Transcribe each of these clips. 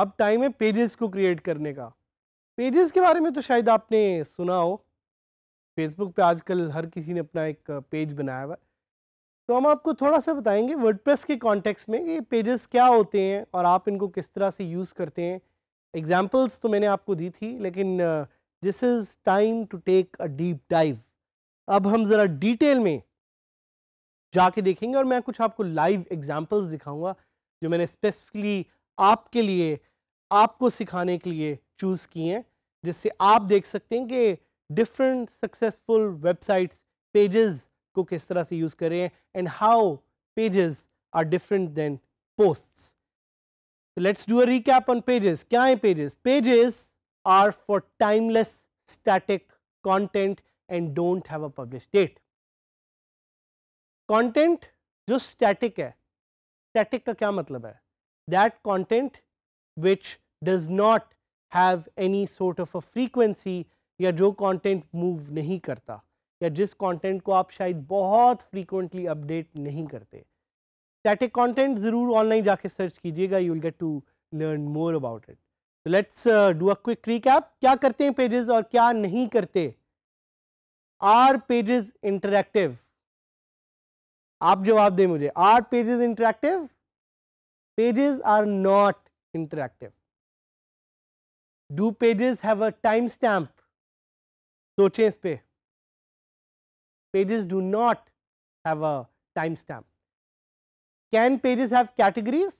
अब टाइम है पेजेस को क्रिएट करने का पेजेस के बारे में तो शायद आपने सुना हो फेसबुक पे आजकल हर किसी ने अपना एक पेज बनाया हुआ तो हम आपको थोड़ा सा बताएंगे वर्डप्रेस के कॉन्टेक्स्ट में ये पेजेस क्या होते हैं और आप इनको किस तरह से यूज़ करते हैं एग्जाम्पल्स तो मैंने आपको दी थी लेकिन this is time to take a deep dive अब हम ज़रा डिटेल में जाके देखेंगे और मैं कुछ आपको लाइव एग्जाम्पल्स दिखाऊंगा जो मैंने स्पेसिफिकली आपके लिए आपको सिखाने के लिए चूज़ किए हैं जिससे आप देख सकते हैं कि different successful websites pages ko kis tarah se use kar and how pages are different than posts so let's do a recap on pages kya hai pages pages are for timeless static content and don't have a published date content jo static hai static ka kya matlab hai that content which does not have any sort of a frequency या जो content move नहीं करता या जिस content को आप शायद बहुत फ्रीक्वेंटली अपडेट नहीं करते स्टैटिक कंटेंट ज़रूर ऑनलाइन जाके सर्च कीजिएगा you will get to learn more about it let's do a quick recap क्या करते हैं पेजेस और क्या नहीं करते आर पेजेस इंटरक्टिव आप जवाब दें मुझे are pages interactive pages are not interactive do pages have a time stamp सोचें इस पे pages do not have time stamp can pages have categories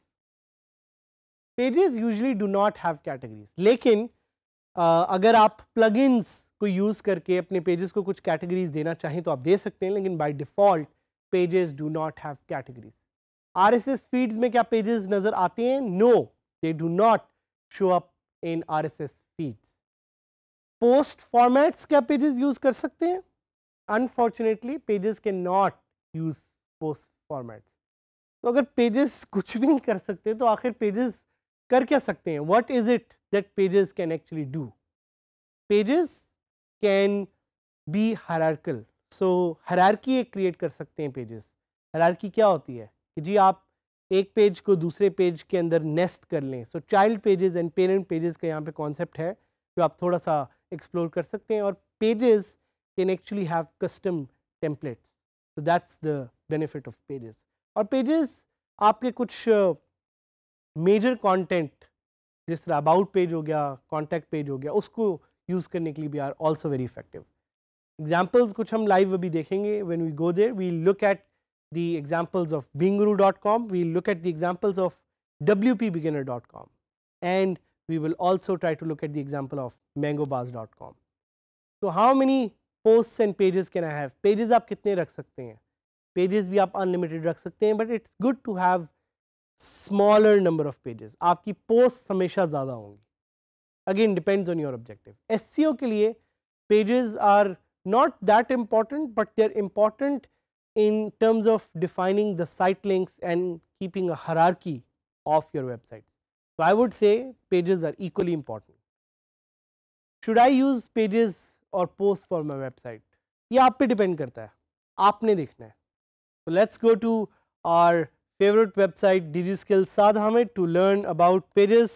pages usually do not have categories लेकिन uh, अगर आप प्लगइन्स को use करके अपने pages को कुछ कैटेगरीज देना चाहें तो आप दे सकते हैं लेकिन by default pages do not have categories R S S feeds में क्या पेजेस नजर आते हैं no they do not show up in R S S feeds post formats क्या पेजेस यूज कर सकते हैं अनफॉर्चुनेटली पेजेस के नॉट यूज पोस्ट फॉर्मेट्स तो अगर पेजेस कुछ भी नहीं कर सकते तो आखिर पेजेस कर क्या सकते हैं what is it that pages can actually do pages can be hierarchical so hierarchy एक क्रिएट कर सकते हैं पेजेस हरारकी क्या होती है कि जी आप एक पेज को दूसरे पेज के अंदर नेस्ट कर लें so child pages and parent pages का यहाँ पे कॉन्सेप्ट है जो आप थोड़ा सा एक्सप्लोर कर सकते हैं और pages can actually have custom templates so that's the benefit of pages और पेजेस आपके कुछ मेजर uh, कंटेंट जिस तरह अबाउट पेज हो गया कॉन्टैक्ट पेज हो गया उसको यूज़ करने के लिए भी are also very effective examples कुछ हम लाइव अभी देखेंगे when we go there we look at examples of dot com we look at the examples of W P beginner dot com and we will also try to look at the example of mangobars.com. So, how many posts and pages can I have? Pages आप कितने रख सकते Pages भी आप unlimited रख but it's good to have smaller number of pages. आपकी posts हमेशा ज़्यादा होंगी. Again depends on your objective. SEO के pages are not that important but they are important in terms of defining the site links and keeping a hierarchy of your websites. So, I would say pages are equally important. Should I use pages or posts for my website? ये आप पे depend करता है आपने देखना है. So, let's go to our favorite website DigiSkill Sadhamet to learn about pages.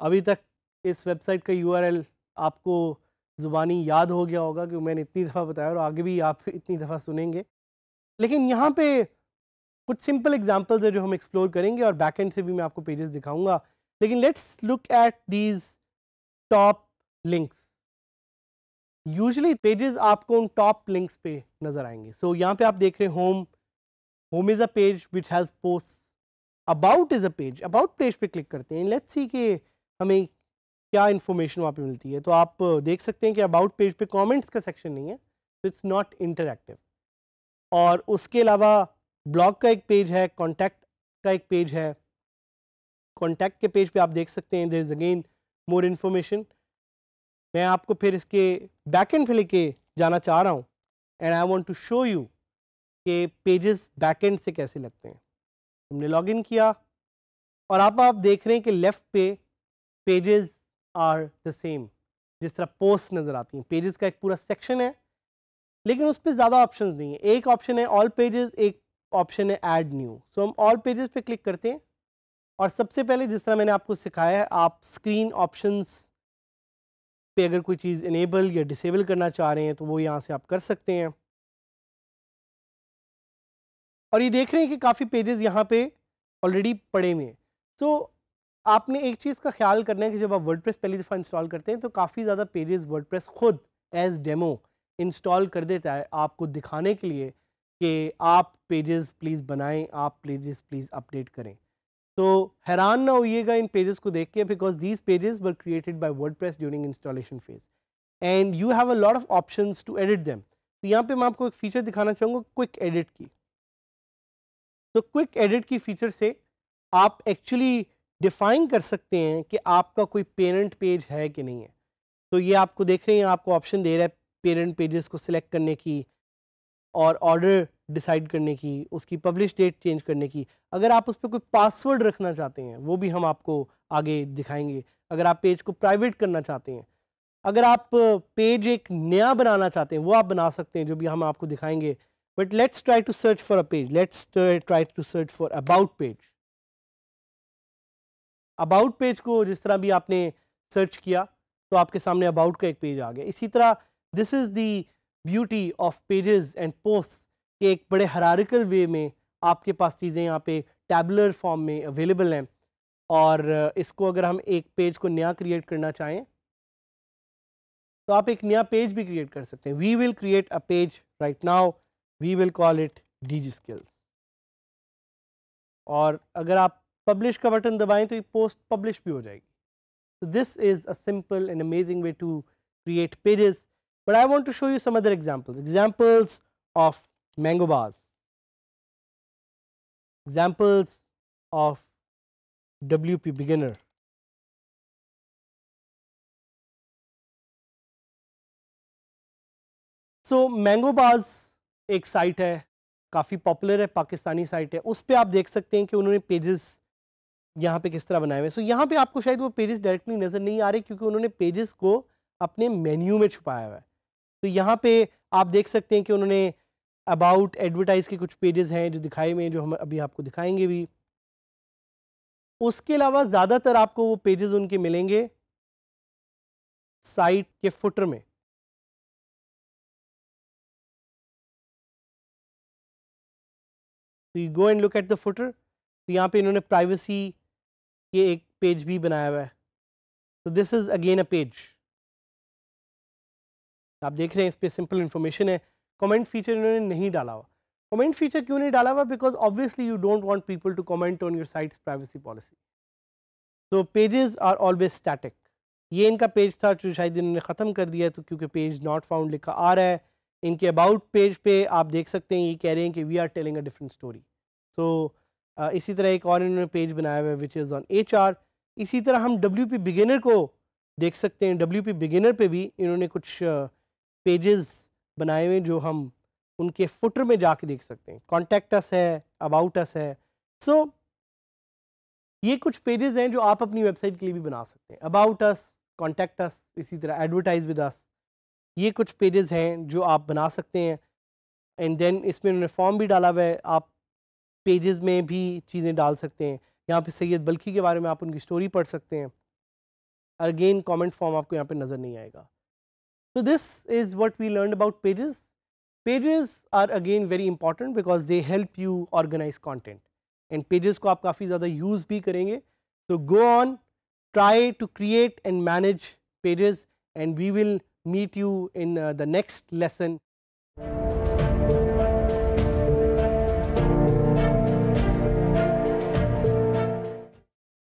अभी तक इस वेबसाइट का यूआरएल आपको ज़ुबानी याद हो गया होगा क्योंकि मैंने इतनी दफ़ा बताया और आगे भी आप इतनी दफ़ा सुनेंगे लेकिन यहाँ पे कुछ सिंपल एग्जाम्पल्स है जो हम एक्सप्लोर करेंगे और बैक एंड से भी मैं आपको पेजेस दिखाऊंगा लेकिन let's look at these top links usually pages आपको उन टॉप लिंक्स पे नज़र आएंगे सो so, यहाँ पे आप देख रहे home home is a page which has post about is a page about page पे क्लिक करते हैं लेट्स सी के हमें क्या इन्फॉर्मेशन वहाँ पे मिलती है तो आप देख सकते हैं कि अबाउट पेज पे कमेंट्स का सेक्शन नहीं है इट्स नॉट इंटरेक्टिव और उसके अलावा ब्लॉग का एक पेज है कॉन्टैक्ट का एक पेज है कॉन्टैक्ट के पेज पे आप देख सकते हैं there is again more information मैं आपको फिर इसके बैक एंड पे लेके जाना चाह रहा हूँ and I want to show you के पेजेस बैक एंड से कैसे लगते हैं हमने लॉग इन किया और आप आप देख रहे हैं कि लेफ़्ट पे पेजेस आर द सेम जिस तरह पोस्ट नज़र आती हैं पेजेस का एक पूरा सेक्शन है लेकिन उस पर ज़्यादा ऑप्शन नहीं है एक ऑप्शन है ऑल पेजेस एक ऑप्शन है ऐड न्यू सो हम ऑल पेजेस पे क्लिक करते हैं और सबसे पहले जिस तरह मैंने आपको सिखाया है आप स्क्रीन ऑप्शंस पे अगर कोई चीज़ इनेबल या डिसेबल करना चाह रहे हैं तो वो यहाँ से आप कर सकते हैं और ये देख रहे हैं कि काफ़ी पेजेस यहाँ पे ऑलरेडी पड़े हुए हैं सो आपने एक चीज़ का ख्याल करना है कि जब आप प्रेस पहली दफ़ा इंस्टॉल करते हैं तो काफ़ी ज़्यादा पेजेस प्रेस खुद एज डेमो इंस्टॉल कर देता है आपको दिखाने के लिए कि आप पेजेस प्लीज़ बनाएं आप पेजेस प्लीज़ अपडेट करें तो हैरान ना होइएगा इन पेजेस को देख के because these pages were created by WordPress during installation phase and you have a lot of options to edit them तो यहाँ पे मैं आपको एक फीचर दिखाना चाहूँगा क्विक एडिट की तो क्विक एडिट की फीचर से आप एक्चुअली डिफाइन कर सकते हैं कि आपका कोई पेरेंट पेज है कि नहीं है तो ये आपको देख रहे हैं आपको ऑप्शन दे रहा है पेरेंट पेजेस को सिलेक्ट करने की और ऑर्डर डिसाइड करने की उसकी पब्लिश डेट चेंज करने की अगर आप उस पर कोई पासवर्ड रखना चाहते हैं वो भी हम आपको आगे दिखाएंगे अगर आप पेज को प्राइवेट करना चाहते हैं अगर आप पेज एक नया बनाना चाहते हैं वो आप बना सकते हैं जो भी हम आपको दिखाएंगे but let's try to search for a page let's try to search for about page about page को जिस तरह भी आपने सर्च किया तो आपके सामने अबाउट का एक पेज आ गया इसी तरह this is the beauty of pages and post के एक बड़े हरारिकल वे में आपके पास चीज़ें यहाँ पे टैबलर फॉर्म में अवेलेबल हैं और इसको अगर हम एक पेज को नया क्रिएट करना चाहें तो आप एक नया पेज भी क्रिएट कर सकते हैं we will create a page right now we will call it the skills और अगर आप पब्लिश का बटन दबाएं तो ये पोस्ट पब्लिश भी हो जाएगी तो this is a simple and amazing way to create pages But I want to show you some other examples, examples of mango bars, examples of WP beginner. So Mangobaaz एक site है काफ़ी popular है Pakistani site है उस पर आप देख सकते हैं कि उन्होंने पेजेस यहाँ पे किस तरह बनाए हुए हैं सो यहाँ पे आपको शायद वो पेजेस डायरेक्टली नज़र नहीं आ रहे क्योंकि उन्होंने पेजेस को अपने मेन्यू में छुपाया हुआ है तो यहाँ पे आप देख सकते हैं कि उन्होंने अबाउट एडवर्टाइज के कुछ पेजेस हैं जो दिखाए हुए हैं जो हम अभी आपको दिखाएंगे भी उसके अलावा ज़्यादातर आपको वो पेजेस उनके मिलेंगे साइट के फुटर में तो you go and look at the footer तो यहाँ पे इन्होंने प्राइवेसी के एक पेज भी बनाया हुआ है तो this is again a page आप देख रहे हैं इस पर सिंपल इन्फॉर्मेशन है कमेंट फीचर इन्होंने नहीं डाला हुआ कमेंट फीचर क्यों नहीं डाला हुआ because obviously you don't want people to comment on your sites privacy policy so pages are always static ये इनका पेज था जो शायद इन्होंने ख़त्म कर दिया तो क्योंकि पेज नॉट फाउंड लिखा आ रहा है इनके अबाउट पेज पे आप देख सकते हैं ये कह रहे हैं कि we are telling a different story so इसी तरह एक और इन्होंने पेज बनाया हुआ है विच इज़ ऑन एच इसी तरह हम डब्ल्यू पी बिगिनर को देख सकते हैं डब्ल्यू पी बिगिनर पर भी इन्होंने कुछ uh, पेजेस बनाए हुए जो हम उनके फुटर में जाके देख सकते हैं कॉन्टेक्ट अस है अबाउट अस है सो so, ये कुछ पेजेस हैं जो आप अपनी वेबसाइट के लिए भी बना सकते हैं अबाउट अस कॉन्टेक्ट अस इसी तरह एडवर्टाइज विद अस ये कुछ पेजेस हैं जो आप बना सकते हैं एंड देन इसमें उन्होंने फॉर्म भी डाला हुआ है आप पेजेस में भी चीज़ें डाल सकते हैं यहाँ पे सैयद बल्कि के बारे में आप उनकी स्टोरी पढ़ सकते हैं अगेन कमेंट फॉर्म आपको यहाँ पे नज़र नहीं आएगा So, this is what we learned about pages. Pages are again very important because they help you organize content and pages ko आप काफ़ी use bhi karenge. So, go on try to create and manage pages and we will meet you in uh, the next lesson.